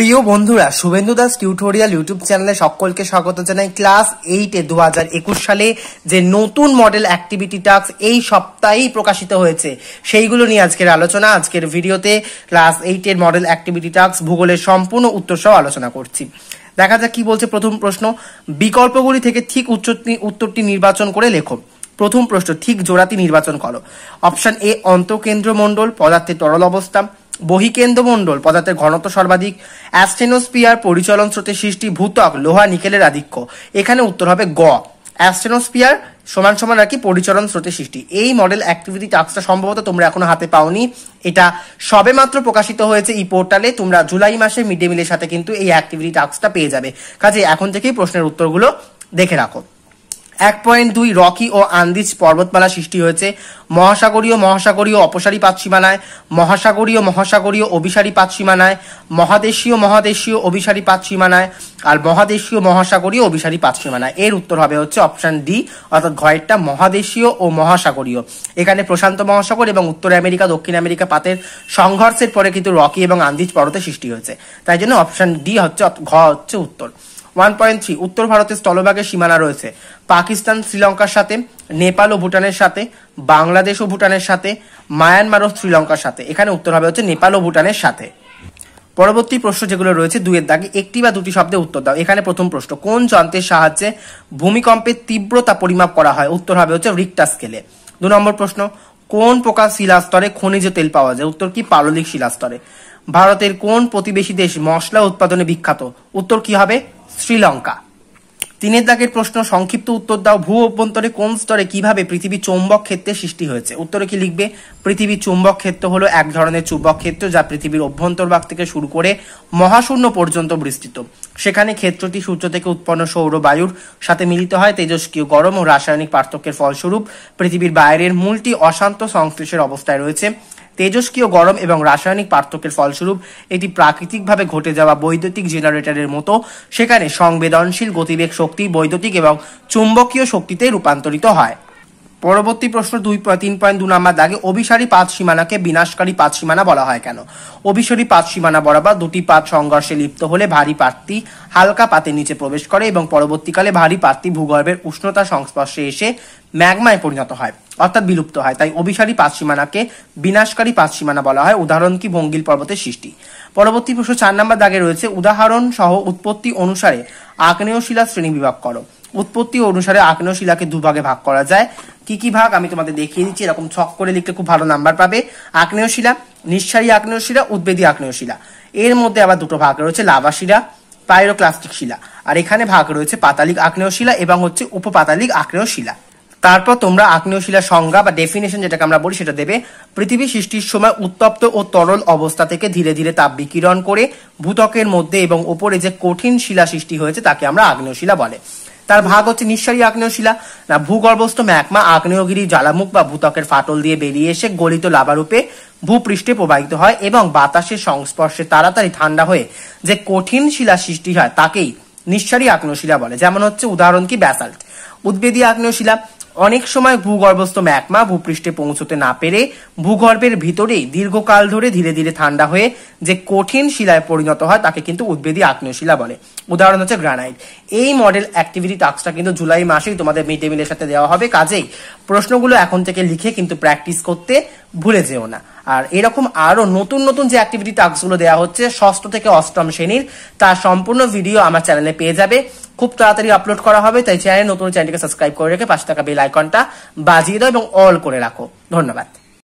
প্রিয় বন্ধুরা Suvendu Das tutorial YouTube চ্যানেলে সকলকে স্বাগত জানাই ক্লাস এইটে দু হাজার একুশ সালে যে নতুন মডেল অ্যাক্টিভিটি টাস্ক এই সপ্তাহেই প্রকাশিত হয়েছে সেইগুলো নিয়ে আজকের আলোচনা আজকের ভিডিওতে ক্লাস এইটের মডেল অ্যাক্টিভিটি টাস্ক ভূগোলের সম্পূর্ণ উত্তর সহ আলোচনা করছি দেখা যাক কি বলছে প্রথম প্রশ্ন বিকল্পগুলি থেকে ঠিক উত্তরটি নির্বাচন করে লেখো প্রথম প্রশ্ন ঠিক জোড়াতি নির্বাচন করো অপশান এ অন্তকেন্দ্র মণ্ডল পদার্থের তরল অবস্থা বহিকেন্দ্র পদার্থের ঘনত্ব সর্বাধিক অ্যাস্টেনোস্পিয়ার পরিচলন স্রোতে সৃষ্টি ভূতক লোহা নিকেলের আধিক্য এখানে উত্তর হবে গ অ্যাস্টেনোস্পিয়ার সমান সমান আর কি পরিচলন স্রোতে সৃষ্টি এই মডেল অ্যাক্টিভিটি টাস্কটা সম্ভবত তোমরা এখনো হাতে পাওনি এটা সবে মাত্র প্রকাশিত হয়েছে ই পোর্টালে তোমরা জুলাই মাসে মিড ডে মিলের সাথে কিন্তু এই অ্যাক্টিভিটি টাস্কটা পেয়ে যাবে কাজে এখন থেকেই প্রশ্নের উত্তরগুলো দেখে রাখো এক পয়েন্ট দুই রকি ও আন্দিজ পর্বতমালা সৃষ্টি হয়েছে মহাসাগরীয় মহাসাগরীয় অপসারী পাতসীমানায় মহাসাগরীয় মহাসাগরীয় অভিসারী পাতসীমানায় মহাদেশীয় মহাদেশীয় অভিসারী পাতসীমানায় আর মহাদেশীয় মহাসাগরীয় অভিসারী পাতসীমানায় এর উত্তর হবে হচ্ছে অপশান ডি অর্থাৎ ঘয়েরটা মহাদেশীয় ও মহাসাগরীয় এখানে প্রশান্ত মহাসাগর এবং উত্তর আমেরিকা দক্ষিণ আমেরিকা পাতের সংঘর্ষের পরে কিন্তু রকি এবং আন্দিজ পর্বতের সৃষ্টি হয়েছে তাই জন্য অপশান ডি হচ্ছে ঘ হচ্ছে উত্তর ওয়ান পয়েন্ট থ্রি উত্তর ভারতের স্থলভাগের সীমানা রয়েছে পাকিস্তান শ্রীলঙ্কার সাথে নেপাল ও ভুটানের সাথে বাংলাদেশ ও ভুটানের সাথে মায়ানমার ও শ্রীলঙ্কার সাথে এখানে উত্তর হবে হচ্ছে নেপাল ও ভুটানের সাথে পরবর্তী প্রশ্ন যেগুলো রয়েছে দুয়ের দাগে একটি বা দুটি শব্দে উত্তর দাও এখানে প্রথম প্রশ্ন কোন যন্ত্রের সাহায্যে ভূমিকম্পের তীব্রতা পরিমাপ করা হয় উত্তর হবে হচ্ছে রিক্টা স্কেলে দু নম্বর প্রশ্ন কোন প্রকার শিলাস্তরে খনিজ তেল পাওয়া যায় উত্তর কি পাললিক শিলাস্তরে ভারতের কোন প্রতিবেশী দেশ মশলা উৎপাদনে বিখ্যাত উত্তর কি হবে শ্রীলঙ্কা তিনের দাগের প্রশ্ন সংক্ষিপ্ত উত্তর দাও ভূ অভ্যন্তরে কোন স্তরে কিভাবে পৃথিবী চৌম্বক ক্ষেত্রে সৃষ্টি হয়েছে উত্তরে কি লিখবে পৃথিবী চুম্বক ক্ষেত্র হলো এক ধরনের চুম্বক ক্ষেত্র যা পৃথিবীর অভ্যন্তরভাগ থেকে শুরু করে মহাশূন্য পর্যন্ত বিস্তৃত সেখানে ক্ষেত্রটি সূর্য থেকে উৎপন্ন সৌর বায়ুর সাথে মিলিত হয় তেজস্ক্রিয় গরম ও রাসায়নিক পার্থক্যের ফলস্বরূপ পৃথিবীর বাইরের মূলটি অশান্ত সংশ্লেষের অবস্থায় রয়েছে তেজস্ক্রিয় গরম এবং রাসায়নিক পার্থক্যের ফলস্বরূপ এটি প্রাকৃতিকভাবে ঘটে যাওয়া বৈদ্যুতিক জেনারেটরের মতো সেখানে সংবেদনশীল গতিবেগ শক্তি বৈদ্যুতিক এবং চুম্বকীয় শক্তিতে রূপান্তরিত হয় পরবর্তী প্রশ্ন দুই তিন পয়েন্ট দু নম্বর দাগে অভিসারী পাঁচ সীমানাকে বিনাশকারী পাঁচ সীমানা বলা হয় কেন অভিসারী পাঁচ সীমানা বরাবর দুটি পাত সংঘর্ষে লিপ্ত হলে ভারী পাতটি হালকা পাতের নিচে প্রবেশ করে এবং পরবর্তীকালে ভারী পাতটি ভূগর্ভের উষ্ণতা সংস্পর্শে এসে ম্যাগমায় পরিণত হয় অর্থাৎ বিলুপ্ত হয় তাই অভিসারী পাঁচ সীমানাকে বিনাশকারী পাঁচ সীমানা বলা হয় উদাহরণ কি ভঙ্গিল পর্বতের সৃষ্টি পরবর্তী প্রশ্ন চার নম্বর দাগে রয়েছে উদাহরণ সহ উৎপত্তি অনুসারে আগ্নেয় শিলা শ্রেণী বিভাগ করো উৎপত্তি অনুসারে আগ্নেয় শিলাকে দুভাগে ভাগ করা যায় কি কি ভাগ আমি তোমাদের দেখিয়ে দিচ্ছি এরকম ছক করে লিখলে খুব ভালো নাম্বার পাবে আগ্নেয় শিলা নিঃসারী আগ্নেয় শিলা উদ্বেদী আগ্নেয় শিলা এর মধ্যে আবার দুটো ভাগ রয়েছে লাভা শিলা পাইরোক্লাস্টিক শিলা আর এখানে ভাগ রয়েছে পাতালিক আগ্নেয় শিলা এবং হচ্ছে উপপাতালিক আগ্নেয় শিলা তারপর তোমরা আগ্নেয় শিলার সংজ্ঞা বা ডেফিনেশন যেটাকে আমরা বলি সেটা দেবে পৃথিবী সৃষ্টির সময় উত্তপ্ত ও তরল অবস্থা থেকে ধীরে ধীরে তাপ বিকিরণ করে ভূতকের মধ্যে এবং ওপরে যে কঠিন শিলা সৃষ্টি হয়েছে তাকে আমরা আগ্নেয় শিলা বলে তার ভাগ হচ্ছে নিঃসারী আগ্নেয় শিলা না ভূগর্ভস্থ ম্যাকমা আগ্নেয়গিরি জ্বালামুখ বা ভূতকের ফাটল দিয়ে বেরিয়ে এসে গলিত লাভারূপে ভূপৃষ্ঠে প্রবাহিত হয় এবং বাতাসের সংস্পর্শে তাড়াতাড়ি ঠান্ডা হয়ে যে কঠিন শিলা সৃষ্টি হয় তাকেই নিঃসারী আগ্নেয় শিলা বলে যেমন হচ্ছে উদাহরণ কি ব্যাসাল্ট উদ্বেদী আগ্নেয় শিলা অনেক সময় ভূগর্ভস্থ ম্যাকমা ভূপৃষ্ঠে পৌঁছতে না পেরে ভূগর্ভের ভিতরেই দীর্ঘকাল ধরে ধীরে ধীরে ঠান্ডা হয়ে যে কঠিন শিলায় পরিণত হয় তাকে কিন্তু উদ্বেদী আগ্নেয় শিলা বলে উদাহরণ হচ্ছে গ্রানাইট এই মডেল অ্যাক্টিভিটি টাস্কটা কিন্তু জুলাই মাসেই তোমাদের মিড ডে মিলের সাথে দেওয়া হবে কাজেই প্রশ্নগুলো এখন থেকে লিখে কিন্তু প্র্যাকটিস করতে ভুলে যেও না আর এরকম আরও নতুন নতুন যে অ্যাক্টিভিটি টাস্কগুলো দেওয়া হচ্ছে ষষ্ঠ থেকে অষ্টম শ্রেণীর তার সম্পূর্ণ ভিডিও আমার চ্যানেলে পেয়ে যাবে খুব তাড়াতাড়ি আপলোড করা হবে তাই চ্যানেল নতুন চ্যানেলটিকে সাবস্ক্রাইব করে রেখে পাশে থাকা বেল আইকনটা বাজিয়ে দাও এবং অল করে রাখো ধন্যবাদ